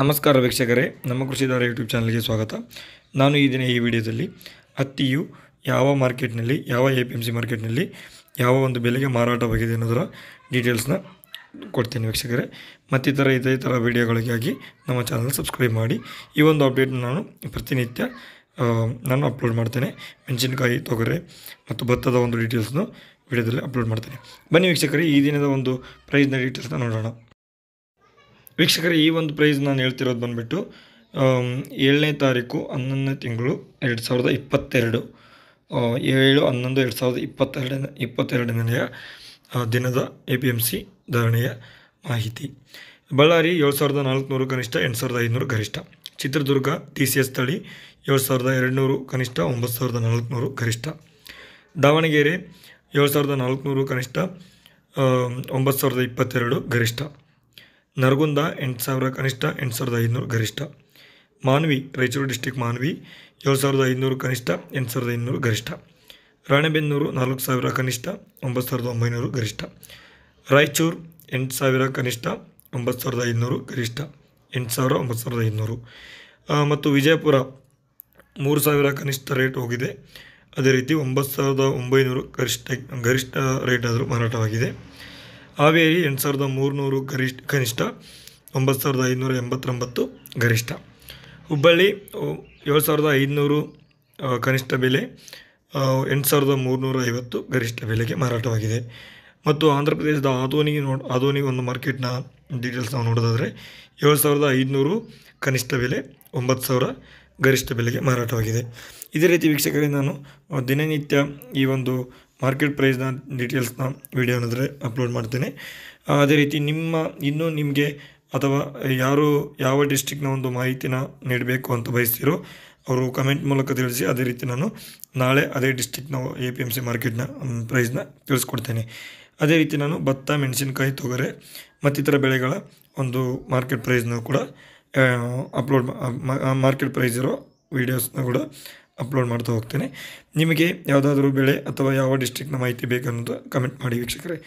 ನಮಸ್ಕಾರ ವೀಕ್ಷಕರೇ ನಮ್ಮ ಕೃಷಿದಾರ ಯೂಟ್ಯೂಬ್ ಚಾನಲ್ಗೆ ಸ್ವಾಗತ ನಾನು ಈ ದಿನ ಈ ವಿಡಿಯೋದಲ್ಲಿ ಹತ್ತಿಯು ಯಾವ ಮಾರ್ಕೆಟ್ನಲ್ಲಿ ಯಾವ ಎ ಪಿ ಎಮ್ ಸಿ ಮಾರ್ಕೆಟ್ನಲ್ಲಿ ಯಾವ ಒಂದು ಬೆಲೆಗೆ ಮಾರಾಟವಾಗಿದೆ ಅನ್ನೋದರ ಡೀಟೇಲ್ಸ್ನ ಕೊಡ್ತೇನೆ ವೀಕ್ಷಕರೇ ಮತ್ತಿತರ ಇದೇ ಥರ ವಿಡಿಯೋಗಳಿಗಾಗಿ ನಮ್ಮ ಚಾನಲ್ ಸಬ್ಸ್ಕ್ರೈಬ್ ಮಾಡಿ ಈ ಒಂದು ಅಪ್ಡೇಟ್ನ ನಾನು ಪ್ರತಿನಿತ್ಯ ನಾನು ಅಪ್ಲೋಡ್ ಮಾಡ್ತೇನೆ ಮೆಣಸಿನಕಾಯಿ ತೊಗರೆ ಮತ್ತು ಭತ್ತದ ಒಂದು ಡೀಟೇಲ್ಸ್ನು ವಿಡಿಯೋದಲ್ಲಿ ಅಪ್ಲೋಡ್ ಮಾಡ್ತೇನೆ ಬನ್ನಿ ವೀಕ್ಷಕರೇ ಈ ದಿನದ ಒಂದು ಪ್ರೈಸ್ನ ಡೀಟೇಲ್ಸ್ನ ನೋಡೋಣ ವೀಕ್ಷಕರೇ ಈ ಒಂದು ಪ್ರೈಸ್ ನಾನು ಹೇಳ್ತಿರೋದು ಬಂದುಬಿಟ್ಟು ಏಳನೇ ತಾರೀಕು ಹನ್ನೊಂದನೇ ತಿಂಗಳು ಎರಡು ಸಾವಿರದ ಇಪ್ಪತ್ತೆರಡು ಏಳು ಹನ್ನೊಂದು ಎರಡು ಸಾವಿರದ ಇಪ್ಪತ್ತೆರಡನೇ ಇಪ್ಪತ್ತೆರಡನೆಯ ದಿನದ ಎ ಪಿ ಎಮ್ ಸಿ ಧರಣಿಯ ಮಾಹಿತಿ ಬಳ್ಳಾರಿ ಏಳು ಸಾವಿರದ ನಾಲ್ಕುನೂರು ಕನಿಷ್ಠ ಎಂಟು ಸಾವಿರದ ಐನೂರು ಗರಿಷ್ಠ ಚಿತ್ರದುರ್ಗ ಟಿ ಸಿ ಎಸ್ ತಳಿ ಏಳು ಸಾವಿರದ ಎರಡುನೂರು ಕನಿಷ್ಠ ಒಂಬತ್ತು ಸಾವಿರದ ನಾಲ್ಕುನೂರು ಗರಿಷ್ಠ ದಾವಣಗೆರೆ ಏಳು ಸಾವಿರದ ನಾಲ್ಕುನೂರು ಕನಿಷ್ಠ ಒಂಬತ್ತು ಸಾವಿರದ ಇಪ್ಪತ್ತೆರಡು ಗರಿಷ್ಠ ನರಗುಂದ ಎಂಟು ಸಾವಿರ ಕನಿಷ್ಠ ಎಂಟು ಸಾವಿರದ ಐನೂರು ಗರಿಷ್ಠ ಮಾನ್ವಿ ರಾಯಚೂರು ಡಿಸ್ಟಿಕ್ ಮಾನ್ವಿ ಏಳು ಸಾವಿರದ ಐನೂರು ಕನಿಷ್ಠ ಎಂಟು ಸಾವಿರದ ಐನೂರು ಗರಿಷ್ಠ ರಾಣೆಬೆನ್ನೂರು ನಾಲ್ಕು ಸಾವಿರ ಕನಿಷ್ಠ ಒಂಬತ್ತು ಸಾವಿರದ ಒಂಬೈನೂರು ಗರಿಷ್ಠ ರಾಯಚೂರು ಎಂಟು ಸಾವಿರ ಕನಿಷ್ಠ ಒಂಬತ್ತು ಸಾವಿರದ ಐನೂರು ಗರಿಷ್ಠ ಎಂಟು ಸಾವಿರ ಒಂಬತ್ತು ಸಾವಿರದ ಐನೂರು ಮತ್ತು ವಿಜಯಪುರ ಮೂರು ಸಾವಿರ ಕನಿಷ್ಠ ರೇಟ್ ಹೋಗಿದೆ ಅದೇ ರೀತಿ ಒಂಬತ್ತು ಸಾವಿರದ ಒಂಬೈನೂರು ಗರಿಷ್ಠ ಗರಿಷ್ಠ ರೇಟ್ ಆದರೂ ಮಾರಾಟವಾಗಿದೆ ಹಾವೇರಿ ಎಂಟು ಸಾವಿರದ ಮೂರುನೂರು ಗರಿಷ್ಠ ಕನಿಷ್ಠ ಒಂಬತ್ತು ಸಾವಿರದ ಐನೂರ ಎಂಬತ್ತೊಂಬತ್ತು ಗರಿಷ್ಠ ಹುಬ್ಬಳ್ಳಿ ಏಳು ಸಾವಿರದ ಐದುನೂರು ಕನಿಷ್ಠ ಬೆಲೆ ಎಂಟು ಸಾವಿರದ ಮೂರುನೂರ ಐವತ್ತು ಗರಿಷ್ಠ ಬೆಲೆಗೆ ಮಾರಾಟವಾಗಿದೆ ಮತ್ತು ಆಂಧ್ರ ಪ್ರದೇಶದ ಆಧೋನಿ ನೋಡ್ ಆಧೋನಿ ಒಂದು ಮಾರ್ಕೆಟ್ನ ಡೀಟೇಲ್ಸ್ ನಾವು ನೋಡೋದಾದರೆ ಏಳು ಸಾವಿರದ ಐದುನೂರು ಕನಿಷ್ಠ ಬೆಲೆ ಒಂಬತ್ತು ಸಾವಿರ ಗರಿಷ್ಠ ಬೆಲೆಗೆ ಮಾರಾಟವಾಗಿದೆ ಇದೇ ರೀತಿ ವೀಕ್ಷಕರೇ ನಾನು ದಿನನಿತ್ಯ ಈ ಒಂದು ಮಾರ್ಕೆಟ್ ಪ್ರೈಸ್ನ ಡೀಟೇಲ್ಸ್ನ ವಿಡಿಯೋನಾದರೆ ಅಪ್ಲೋಡ್ ಮಾಡ್ತೇನೆ ಅದೇ ರೀತಿ ನಿಮ್ಮ ಇನ್ನೂ ನಿಮಗೆ ಅಥವಾ ಯಾರು ಯಾವ ಡಿಸ್ಟಿಕ್ನ ಒಂದು ಮಾಹಿತಿನ ನೀಡಬೇಕು ಅಂತ ಬಯಸ್ತಿರೋ ಅವರು ಕಮೆಂಟ್ ಮೂಲಕ ತಿಳಿಸಿ ಅದೇ ರೀತಿ ನಾನು ನಾಳೆ ಅದೇ ಡಿಸ್ಟಿಕ್ನ ಎ ಪಿ ಎಮ್ ಸಿ ಮಾರ್ಕೆಟ್ನ ಪ್ರೈಸ್ನ ತಿಳಿಸ್ಕೊಡ್ತೇನೆ ಅದೇ ರೀತಿ ನಾನು ಭತ್ತ ಮೆಣಸಿನ್ಕಾಯಿ ತೊಗರೆ ಮತ್ತಿತರ ಬೆಳೆಗಳ ಒಂದು ಮಾರ್ಕೆಟ್ ಪ್ರೈಸ್ನ ಕೂಡ ಅಪ್ಲೋಡ್ ಮಾರ್ಕೆಟ್ ಪ್ರೈಸ್ ಇರೋ ವೀಡಿಯೋಸ್ನ ಕೂಡ ಅಪ್ಲೋಡ್ ಮಾಡ್ತಾ ಹೋಗ್ತೇನೆ ನಿಮಗೆ ಯಾವುದಾದ್ರೂ ಬೆಳೆ ಅಥವಾ ಯಾವ ಡಿಸ್ಟ್ರಿಕ್ಟ್ನ ಮಾಹಿತಿ ಬೇಕನ್ನೋದು ಕಮೆಂಟ್ ಮಾಡಿ ವೀಕ್ಷಕರೇ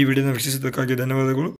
ಈ ವಿಡಿಯೋನ ವೀಕ್ಷಿಸಿದ್ದಕ್ಕಾಗಿ ಧನ್ಯವಾದಗಳು